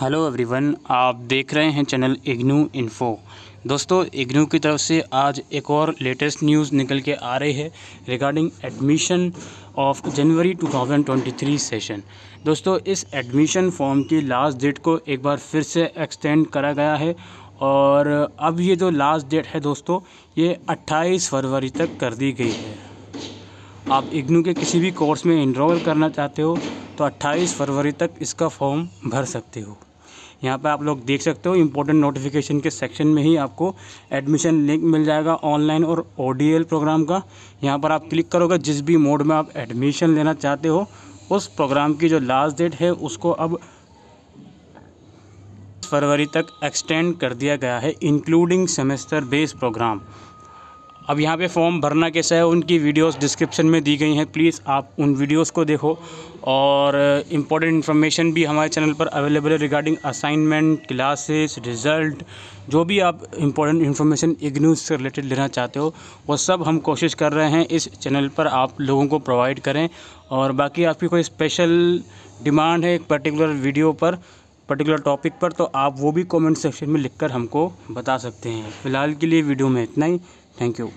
hello everyone आप देख रहे हैं चैनल इग्नू इन्फो दोस्तों इग्नू की तरफ से आज एक और लेटेस्ट न्यूज़ निकल के आ रही है regarding admission of January 2023 session दोस्तों इस एडमिशन फॉर्म की लास्ट डेट को एक बार फिर से एक्सटेंड करा गया है और अब ये जो लास्ट डेट है दोस्तों ये 28 फरवरी तक कर दी गई है आप इग्नू के किसी भी कोर्स में इनरोल करना चाहते हो तो 28 फरवरी तक इसका फॉर्म भर सकते हो यहाँ पर आप लोग देख सकते हो इंपॉर्टेंट नोटिफिकेशन के सेक्शन में ही आपको एडमिशन लिंक मिल जाएगा ऑनलाइन और ओ प्रोग्राम का यहाँ पर आप क्लिक करोगे जिस भी मोड में आप एडमिशन लेना चाहते हो उस प्रोग्राम की जो लास्ट डेट है उसको अब फरवरी तक एक्सटेंड कर दिया गया है इंक्लूडिंग सेमेस्टर बेस प्रोग्राम अब यहाँ पे फॉर्म भरना कैसा है उनकी वीडियोस डिस्क्रिप्शन में दी गई हैं प्लीज़ आप उन वीडियोस को देखो और इम्पॉर्टेंट इन्फॉर्मेशन भी हमारे चैनल पर अवेलेबल है रिगार्डिंग असाइनमेंट क्लासेस रिज़ल्ट जो भी आप इम्पॉर्टेंट इन्फॉर्मेशन इग्नूज से रिलेटेड लेना चाहते हो वो सब हम कोशिश कर रहे हैं इस चैनल पर आप लोगों को प्रोवाइड करें और बाकी आपकी कोई स्पेशल डिमांड है एक पर्टिकुलर वीडियो पर पर्टिकुलर टॉपिक पर तो आप वो भी कमेंट सेक्शन में लिखकर हमको बता सकते हैं फ़िलहाल के लिए वीडियो में इतना ही থ্যাংক ইউ